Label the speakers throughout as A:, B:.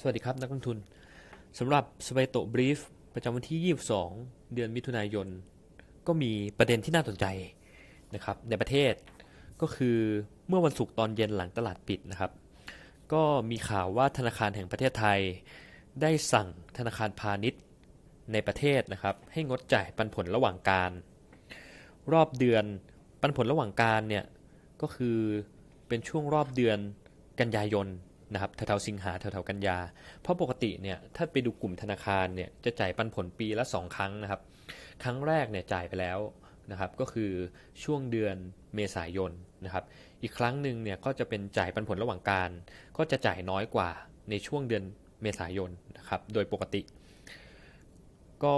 A: สวัสดีครับ นักลงทุนสำหรับสเปโตบรีฟประจำวันที่ 22 เดือนมิถุนายน ก็มีประเด็นที่น่าสนใจนะครับในประเทศก็คือเมื่อวันศุกร์ตอนเย็นหลังตลาดปิดนะครับ ก็มีข่าวว่าธนาคารแห่งประเทศไทย ได้สั่งธนาคารพาณิชย์ในประเทศนะครับให้งดจ่ายปันผลระหว่างการ รอบเดือนปันผลระหว่างการเนี่ยก็คือเป็นช่วงรอบเดือนกันยายนนะครับแถวๆสิงหาแถวๆกันยา เพราะปกติเนี่ยถ้าไปดูกลุ่มธนาคารเนี่ยจะจ่ายปันผลปีละ2ครั้งนะครับครั้งแรกเนี่ยจ่ายไปแล้วนะครับก็คือช่วงเดือนเมษายนนะครับอีกครั้งหนึ่งเนี่ยก็จะเป็นจ่ายปันผลระหว่างการ ก็จะจ่ายน้อยกว่าในช่วงเดือนเมษายนนะครับโดยปกติก็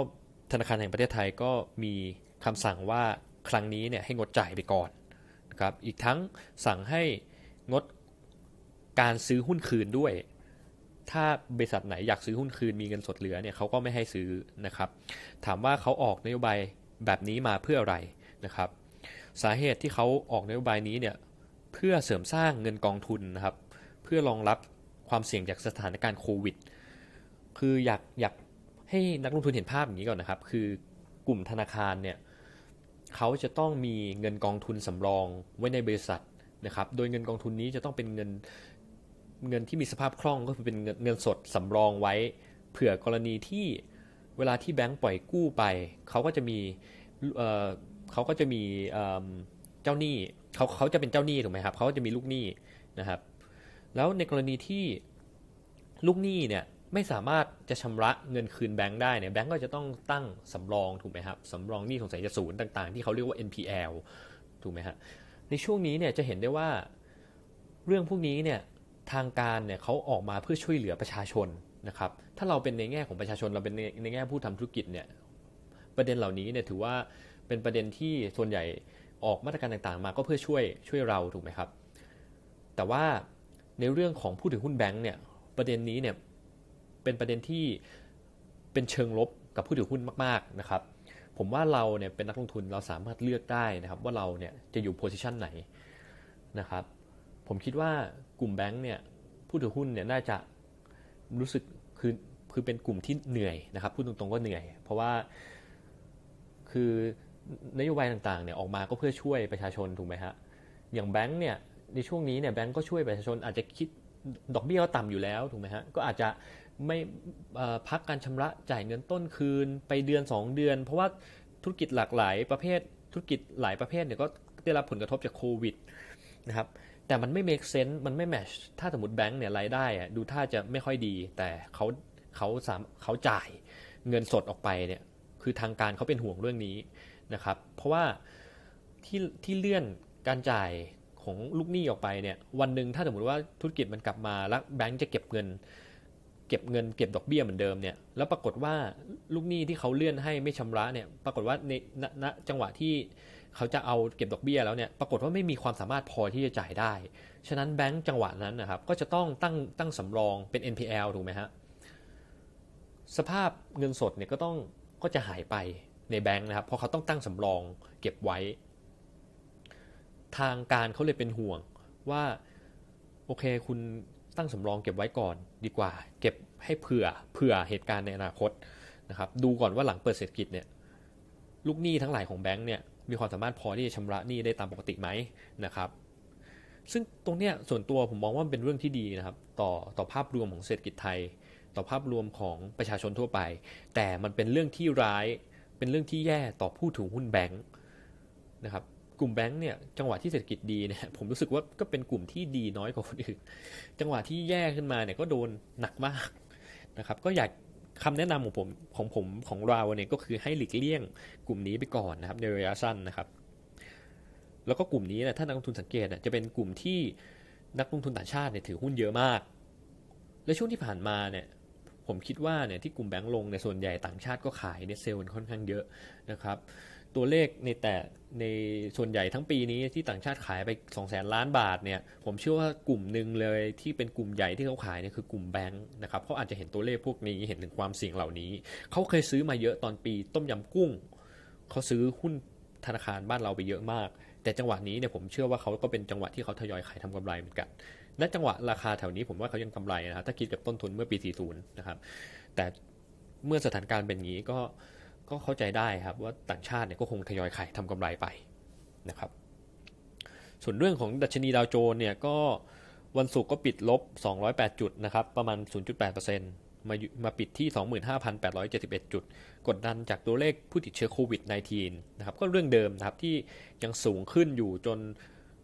A: ธนาคารแห่งประเทศไทยก็มีคำสั่งว่าครั้งนี้เนี่ยให้งดจ่ายไปก่อนนะครับอีกทั้งสั่งให้งดการซื้อหุ้นคืนด้วย ถ้าบริษัทไหน อยากซื้อหุ้นคืนมีเงินสดเหลือเนี่ยเขาก็ไม่ให้ซื้อนะครับ ถามว่าเขาออกนโยบายแบบนี้มาเพื่ออะไรนะครับ สาเหตุที่เขาออกนโยบายนี้เนี่ยเพื่อเสริมสร้างเงินกองทุนนะครับ เพื่อรองรับความเสี่ยงจากสถานการณ์โควิด คืออยากอยากให้นักลงทุนเห็นภาพอย่างนี้ก่อนนะครับ คือกลุ่มธนาคารเนี่ยเขาจะต้องมีเงินกองทุนสำรองไว้ในบริษัทนะครับ โดยเงินกองทุนนี้จะต้องเป็นเงินเงินที่มีสภาพคล่องก็คือเป็นเงินสดสำรองไว้ เผื่อกรณีที่เวลาที่แบงก์ปล่อยกู้ไป เขาก็จะมีเขาก็จะมีเจ้าหนี้เขาเขาจะเป็นเจ้าหนี้ถูกไหมครับเขาจะมีลูกหนี้นะครับ แล้วในกรณีที่ลูกหนี้เนี่ย ไม่สามารถจะชำระเงินคืนแบงก์ได้เนี่ย แบงก์ก็จะต้องตั้งสำรองถูกไหมครับ สำรองหนี้สงสัยจะศูนย์ต่างๆที่เขาเรียกว่า NPL ถูกไหมฮะในช่วงนี้เนี่ยจะเห็นได้ว่าเรื่องพวกนี้เนี่ยทางการเนี่ยเขาออกมาเพื่อช่วยเหลือประชาชนนะครับ ถ้าเราเป็นในแง่ของประชาชนเราเป็นในในแง่ผู้ทำธุรกิจเนี่ย ประเด็นเหล่านี้เนี่ยถือว่าเป็นประเด็นที่ส่วนใหญ่ออกมาตรการต่างๆมา ก็เพื่อช่วยช่วยเราถูกไหมครับ แต่ว่าในเรื่องของผู้ถือหุ้นแบงก์เนี่ย ประเด็นนี้เนี่ยเป็นประเด็นที่เป็นเชิงลบกับผู้ถือหุ้นมาก ๆนะครับ ผมว่าเราเนี่ยเป็นนักลงทุนเราสามารถเลือกได้นะครับ ว่าเราเนี่ยจะอยู่โพสิชันไหนนะครับ ผมคิดว่ากลุ่มแบงก์เนี่ยผู้ถือหุ้นเนี่ยน่าจะรู้สึกคือคือเป็นกลุ่มที่เหนื่อยนะครับพูดตรงๆก็เหนื่อย เพราะว่าคือนโยบายต่างๆเนี่ยออกมาก็เพื่อช่วยประชาชนถูกไหมฮะอย่างแบงก์เนี่ยในช่วงนี้เนี่ยแบงก์ก็ช่วยประชาชน อาจจะคิดดอกเบี้ยก็ต่ำอยู่แล้วถูกไหมฮะก็อาจจะไม่พักการชำระจ่ายเงินต้นคืนไปเดือน 2 เดือน เพราะว่าธุรกิจหลากหลายประเภท ธุรกิจหลายประเภทเนี่ยก็ได้รับผลกระทบจากโควิด นะครับแต่มันไม่ make sense มันไม่ match ถ้าสมมติแบงค์เนี่ยรายได้อะดูท่าจะไม่ค่อยดี แต่เขาเขาสามเขาจ่ายเงินสดออกไปเนี่ยคือทางการเขาเป็นห่วงเรื่องนี้นะครับ เพราะว่าที่ที่เลื่อนการจ่ายของลูกหนี้ออกไปเนี่ย วันหนึ่งถ้าสมมติว่าธุรกิจมันกลับมาแล้วแบงค์จะเก็บเงิน เก็บเงินเก็บดอกเบี้ยเหมือนเดิมเนี่ย แล้วปรากฏว่าลูกหนี้ที่เขาเลื่อนให้ไม่ชำระเนี่ยปรากฏว่าในณจังหวะที่เขาจะเอาเก็บดอกเบี้ยแล้วเนี่ย ปรากฏว่าไม่มีความสามารถพอที่จะจ่ายได้ ฉะนั้นแบงก์จังหวะนั้นนะครับ ก็จะต้องตั้งตั้งสำรองเป็น NPL ถูกไหมฮะ สภาพเงินสดเนี่ยก็ต้องก็จะหายไปในแบงก์นะครับเพราะเขาต้องตั้งสำรองเก็บไว้ ทางการเขาเลยเป็นห่วงว่า โอเค คุณตั้งสำรองเก็บไว้ก่อนดีกว่า เก็บให้เผื่อเผื่อเหตุการณ์ในอนาคตนะครับ ดูก่อนว่าหลังเปิดเศรษฐกิจเนี่ย ลูกหนี้ทั้งหลายของแบงก์เนี่ยมีความสามารถพอที่จะชำระหนี้ได้ตามปกติไหมนะครับ ซึ่งตรงเนี้ยส่วนตัวผมมองว่าเป็นเรื่องที่ดีนะครับ ต่อต่อภาพรวมของเศรษฐกิจไทย ต่อภาพรวมของประชาชนทั่วไป แต่มันเป็นเรื่องที่ร้าย เป็นเรื่องที่แย่ต่อผู้ถือหุ้นแบงค์นะครับกลุ่มแบงค์เนี่ยจังหวะที่เศรษฐกิจดีเนี่ยผมรู้สึกว่าก็เป็นกลุ่มที่ดีน้อยกว่าคนอื่นจังหวะที่แย่ขึ้นมาเนี่ยก็โดนหนักมากนะครับก็อยากคำแนะนำของผมของผมของเราเนี่ยก็คือให้หลีกเลี่ยงกลุ่มนี้ไปก่อนนะครับในระยะสั้นนะครับแล้วก็กลุ่มนี้นะถ้านักลงทุนสังเกตจะเป็นกลุ่มที่นักลงทุนต่างชาติเนี่ยถือหุ้นเยอะมาก และช่วงที่ผ่านมาเนี่ยผมคิดว่าเนี่ยที่กลุ่มแบงก์ลงในส่วนใหญ่ต่างชาติก็ขายเนี่ยเซลล์ค่อนข้างเยอะนะครับตัวเลขในแต่ในส่วนใหญ่ทั้งปีนี้ที่ต่างชาติขายไป 2 0แสนล้านบาทเนี่ยผมเชื่อว่ากลุ่มหนึ่งเลยที่เป็นกลุ่มใหญ่ที่เขาขายเนี่ยคือกลุ่มแบงค์นะครับเขาอาจจะเห็นตัวเลขพวกนี้เห็นถึงความเสี่ยงเหล่านี้เขาเคยซื้อมาเยอะตอนปี ต้มยำกุ้งเขาซื้อหุ้นธนาคารบ้านเราไปเยอะมาก แต่จังหวะนี้เนี่ยผมเชื่อว่าเขาก็เป็นจังหวะที่เขาทยอยขายทำกำไรเหมือนกันณจังหวะราคาแถวนี้ผมว่าเขายังกำไรนะครับถ้าคิดกับต้นทุนเมื่อปี40นะครับ แต่เมื่อสถานการณ์เป็นงี้ก็ก็เข้าใจได้ครับว่าต่างชาติเนี่ยก็คงทยอยขายทำกำไรไปนะครับ ส่วนเรื่องของดัชนีดาวโจนส์เนี่ยก็วันศุกร์ก็ปิดลบ 208 จุดนะครับประมาณ 0.8%มามาปิดที่ 25,871 จุด กดดันจากตัวเลขผู้ติดเชื้อโควิด -19 นะครับ ก็เรื่องเดิมนะครับที่ยังสูงขึ้นอยู่จน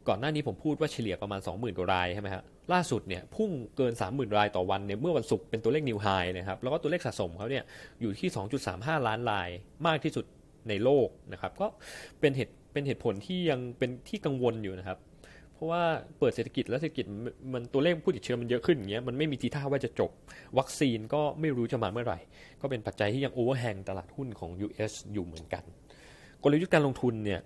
A: ก่อนหน้านี้ผมพูดว่าเฉลี่ยประมาณ 20,000กว่ารายใช่ไหมคับล่าสุดเนี่ยพุ่งเกิน 30,000รายต่อวันเนี่ยเมื่อวันศุกร์เป็นตัวเลขนิวไฮนะครับแล้วก็ตัวเลขสะสมเขาเนี่ยอยู่ที่ 2.35 ล้านรายมากที่สุดในโลกนะครับ ก็เป็นเหตุเป็นเหตุผลที่ยังเป็นที่กังวลอยู่นะครับ เพราะว่าเปิดเศรษฐกิจแล้วเศรษฐกิจมันตัวเลขผู้ติดเชื้อมันเยอะขึ้นอย่างเงี้ยมันไม่มีทีท่าว่าจะจบวัคซีนก็ไม่รู้จะมาเมื่อไหร่ก็เป็นปัจจัยที่ยังโอเวอร์แฮงตลาดหุ้นของ US อยู่เหมือนกัน กลยุทธ์การลงทุนเนี่ย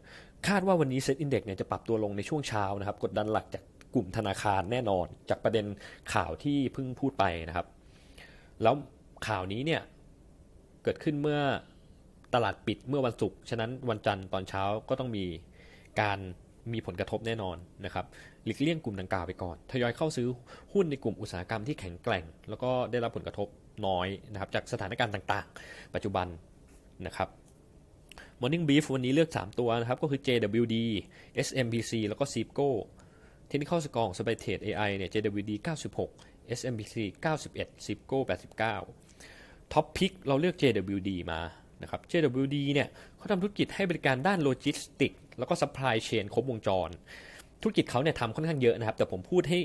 A: คาดว่าวันนี้เซ็ตอินเด็กซ์เนี่ยจะปรับตัวลงในช่วงเช้านะครับกดดันหลักจากกลุ่มธนาคารแน่นอน จากประเด็นข่าวที่เพิ่งพูดไปนะครับ แล้วข่าวนี้เนี่ยเกิดขึ้นเมื่อตลาดปิดเมื่อวันศุกร์ฉะนั้นวันจันทร์ตอนเช้าก็ต้องมีการมีผลกระทบแน่นอนนะครับหลีกเลี่ยงกลุ่มดังกล่าวไปก่อน ทยอยเข้าซื้อหุ้นในกลุ่มอุตสาหกรรมที่แข็งแกร่ง แล้วก็ได้รับผลกระทบน้อยนะครับ จากสถานการณ์ต่าง ๆ ปัจจุบันนะครับ Morning Beef วันนี้เลือก 3 ตัวนะครับก็คือ JWD SMBC แล้วก็ Cipco ้ e c h น i c เข้าสก e อง s เ i t เ t AI เนี่ย JWD 96 SMBC 91 Cipco 89 Top Pick เราเลือก JWD มานะครับ JWD เนี่ยเขาทำธุรกิจให้บริการด้านโลจิสติกแล้วก็ซัพพลายเชนครบวงจร ธุรกิจเขาเนี่ยทำค่อนข้างเยอะนะครับ แต่ผมพูดให้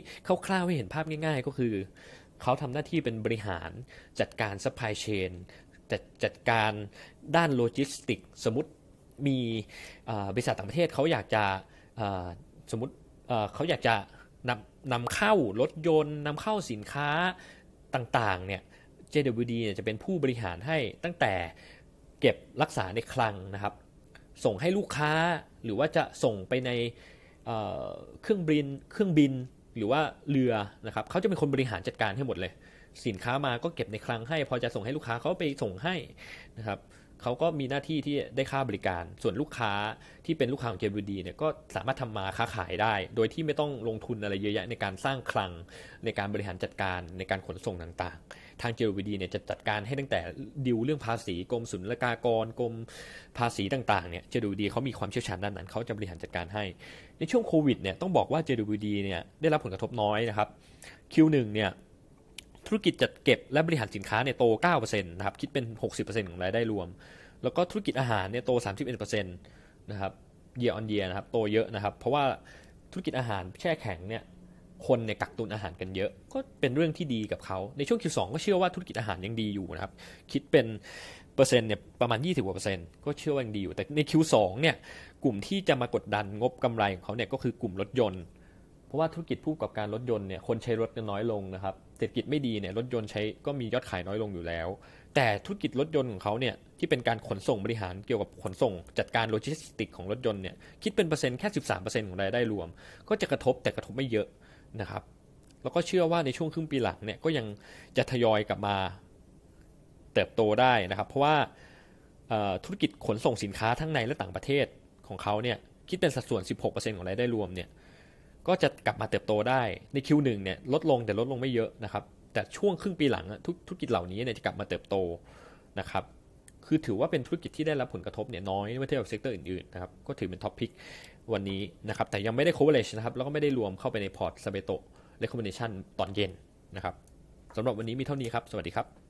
A: คร่าวๆให้เห็นภาพง่ายๆ ก็คือเขาทำหน้าที่เป็นบริหารจัดการซัพพลายเชนจัดจัดการด้านโลจิสติก สมมติมีบริษัทต่างประเทศเขาอยากจะสมมติเขาอยากจะนำนำเข้ารถยนต์นำเข้าสินค้าต่างๆเนี่ย JWD เนี่ยจะเป็นผู้บริหารให้ตั้งแต่เก็บรักษาในคลังนะครับ ส่งให้ลูกค้าหรือว่าจะส่งไปในเครื่องบิน เครื่องบินหรือว่าเรือนะครับเขาจะเป็นคนบริหารจัดการให้หมดเลยสินค้ามาก็เก็บในคลังให้พอจะส่งให้ลูกค้าเขาไปส่งให้นะครับเขาก็มีหน้าที่ที่ได้ค่าบริการ ส่วนลูกค้าที่เป็นลูกค้าของ JWD เนี่ยก็สามารถทำมาค้าขายได้ โดยที่ไม่ต้องลงทุนอะไรเยอะแยะในการสร้างคลังในการบริหารจัดการในการขนส่งต่างๆ ทาง JWD เนี่ยจะจัดการให้ตั้งแต่ดิวเรื่องภาษีกรมศุลกากรกรมภาษีต่างๆเนี่ย JWD เขามีความเชี่ยวชาญด้านนั้นเขาจะบริหารจัดการให้ในช่วงโควิดเนี่ยต้องบอกว่า JWD เนี่ยได้รับผลกระทบน้อยนะครับ Q1 เนี่ยธุรกิจจัดเก็บและบริหารสินค้าเนี่ยโต 9%นะครับ คิดเป็น 60%ของรายได้รวม แล้วก็ธุรกิจอาหารเนี่ยโต 31%นะครับเยียร์ออนเยียร์นะครับ โตเยอะนะครับ เพราะว่าธุรกิจอาหารแช่แข็งเนี่ย คนเนี่ยกักตุนอาหารกันเยอะ ก็เป็นเรื่องที่ดีกับเขาในช่วง Q2 ก็เชื่อว่าธุรกิจอาหารยังดีอยู่นะครับ คิดเป็นเปอร์เซ็นต์เนี่ยประมาณ20กว่าเปอร์เซ็นต์ก็เชื่อว่ายังดีอยู่ แต่ใน Q2 เนี่ย กลุ่มที่จะมากดดันงบกำไรของเขาเนี่ยก็คือกลุ่มรถยนต์ราะว่าธุรกิจผู้ประกอบการรถยนต์เนี่ยคนใช้รถน้อยลงนะครับเศรษฐกิจไม่ดีเนี่ยรถยนต์ใช้ก็มียอดขายน้อยลงอยู่แล้ว แต่ธุรกิจรถยนต์ของเขาเนี่ยที่เป็นการขนส่งบริหารเกี่ยวกับขนส่งจัดการโลจิสติกของรถยนต์เนี่ยคิดเป็นเปอร์เซ็นต์แค่สิของรายได้รวม ก็จะกระทบแต่กระทบไม่เยอะนะครับ แล้วก็เชื่อว่าในช่วงครึ่งปีหลังเนี่ยก็ยังจะทยอยกลับมาเติบโตได้นะครับ เพราะว่าธุรกิจขนส่งสินค้าทั้งในและต่างประเทศของเขาเนี่ยคิดเป็นสัดส่วน16%ของรายได้รวมเนี่ยก็จะกลับมาเติบโตได้ใน Q1 เนี่ยลดลงแต่ลดลงไม่เยอะนะครับแต่ช่วงครึ่งปีหลังทุกธุรกิจเหล่านี้เนี่ยจะกลับมาเติบโตนะครับคือถือว่าเป็นธุรกิจที่ได้รับผลกระทบเนี่ยน้อยเมื่อเทียบกับเซกเตอร์อื่นๆนะครับก็ถือเป็นท็อปพิกวันนี้นะครับแต่ยังไม่ได้ coverage นะครับแล้วก็ไม่ได้รวมเข้าไปในพอร์ตสเปโตเรคคอมเบนชั่นตอนเย็นนะครับสำหรับวันนี้มีเท่านี้ครับสวัสดีครับ